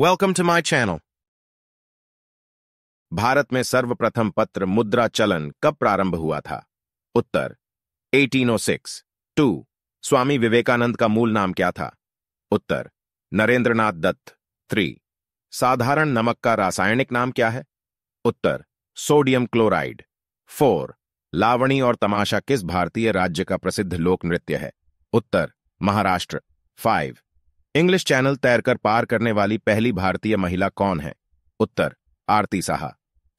Welcome to my channel Bharat में सर्वप्रथम पत्र मुद्रा चलन कब प्रारंभ हुआ था उत्तर 1806 टू स्वामी विवेकानंद का मूल नाम क्या था उत्तर नरेंद्रनाथ दत्त थ्री साधारण नमक का रासायनिक नाम क्या है उत्तर सोडियम क्लोराइड फोर लावणी और तमाशा किस भारतीय राज्य का प्रसिद्ध लोक नृत्य है उत्तर महाराष्ट्र फाइव इंग्लिश चैनल तैरकर पार करने वाली पहली भारतीय महिला कौन है उत्तर आरती साहा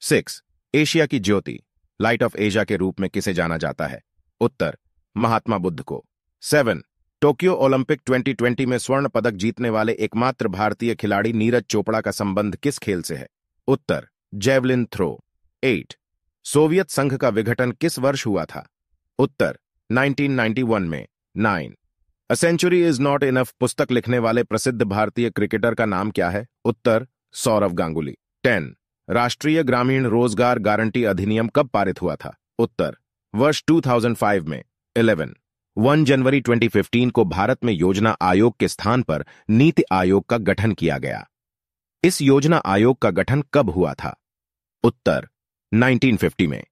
सिक्स एशिया की ज्योति लाइट ऑफ एशिया के रूप में किसे जाना जाता है उत्तर महात्मा बुद्ध को सेवन टोक्यो ओलंपिक 2020 में स्वर्ण पदक जीतने वाले एकमात्र भारतीय खिलाड़ी नीरज चोपड़ा का संबंध किस खेल से है उत्तर जेवलिन थ्रो एट सोवियत संघ का विघटन किस वर्ष हुआ था उत्तर 1991 में nine a century is not enough पुस्तक लिखने वाले प्रसिद्ध भारतीय क्रिकेटर का नाम क्या है उत्तर सौरव गांगुली टेन राष्ट्रीय ग्रामीण रोजगार गारंटी अधिनियम कब पारित हुआ था उत्तर वर्ष 2005 में 11 1 जनवरी 2015 को भारत में योजना आयोग के स्थान पर नीति आयोग का गठन किया गया इस योजना आयोग का गठन कब हुआ था उत्तर 1950 में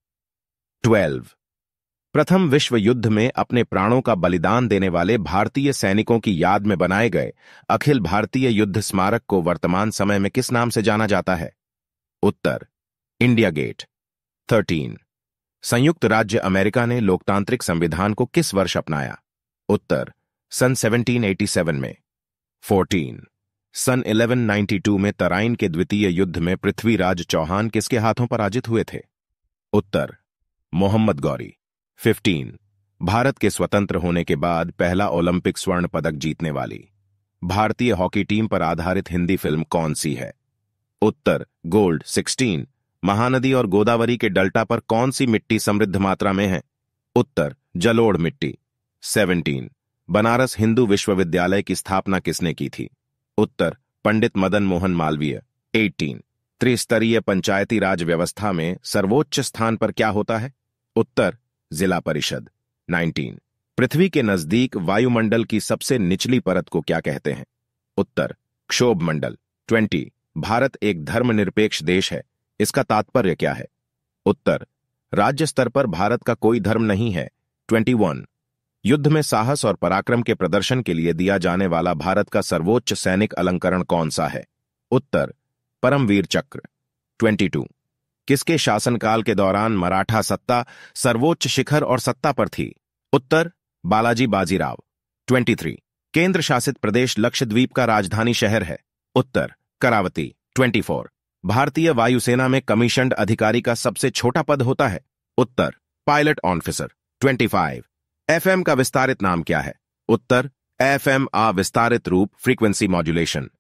12 प्रथम विश्व युद्ध में अपने प्राणों का बलिदान देने वाले भारतीय सैनिकों की याद में बनाए गए अखिल भारतीय युद्ध स्मारक को वर्तमान समय में किस नाम से जाना जाता है उत्तर इंडिया गेट 13 संयुक्त राज्य अमेरिका ने लोकतांत्रिक संविधान को किस वर्ष अपनाया उत्तर सन 1787 में 14 सन 1192 में तराइन के द्वितीय युद्ध में पृथ्वीराज चौहान किसके हाथों पराजित हुए थे उत्तर मोहम्मद गौरी 15. भारत के स्वतंत्र होने के बाद पहला ओलंपिक स्वर्ण पदक जीतने वाली भारतीय हॉकी टीम पर आधारित हिंदी फिल्म कौन सी है उत्तर गोल्ड 16 महानदी और गोदावरी के डल्टा पर कौन सी मिट्टी समृद्ध मात्रा में है उत्तर जलोड़ मिट्टी 17 बनारस हिंदू विश्वविद्यालय की स्थापना किसने की थी उत्तर पंडित मदन मोहन मालवीय एटीन त्रिस्तरीय पंचायती राज व्यवस्था में सर्वोच्च स्थान पर क्या होता है उत्तर जिला परिषद 19 पृथ्वी के नजदीक वायुमंडल की सबसे निचली परत को क्या कहते हैं उत्तर क्षोभ मंडल ट्वेंटी भारत एक धर्मनिरपेक्ष देश है इसका तात्पर्य क्या है उत्तर राज्य स्तर पर भारत का कोई धर्म नहीं है 21 युद्ध में साहस और पराक्रम के प्रदर्शन के लिए दिया जाने वाला भारत का सर्वोच्च सैनिक अलंकरण कौन सा है उत्तर परमवीर चक्र 22 किसके शासनकाल के दौरान मराठा सत्ता सर्वोच्च शिखर और सत्ता पर थी उत्तर बालाजी बाजीराव 23 केंद्र शासित प्रदेश लक्षद्वीप का राजधानी शहर है उत्तर करावती 24 भारतीय वायुसेना में कमीशंड अधिकारी का सबसे छोटा पद होता है उत्तर पायलट ऑफिसर ट्वेंटी फाइव का विस्तारित नाम क्या है उत्तर एम आ विस्तारित रूप फ्रीक्वेंसी मॉड्यूलेशन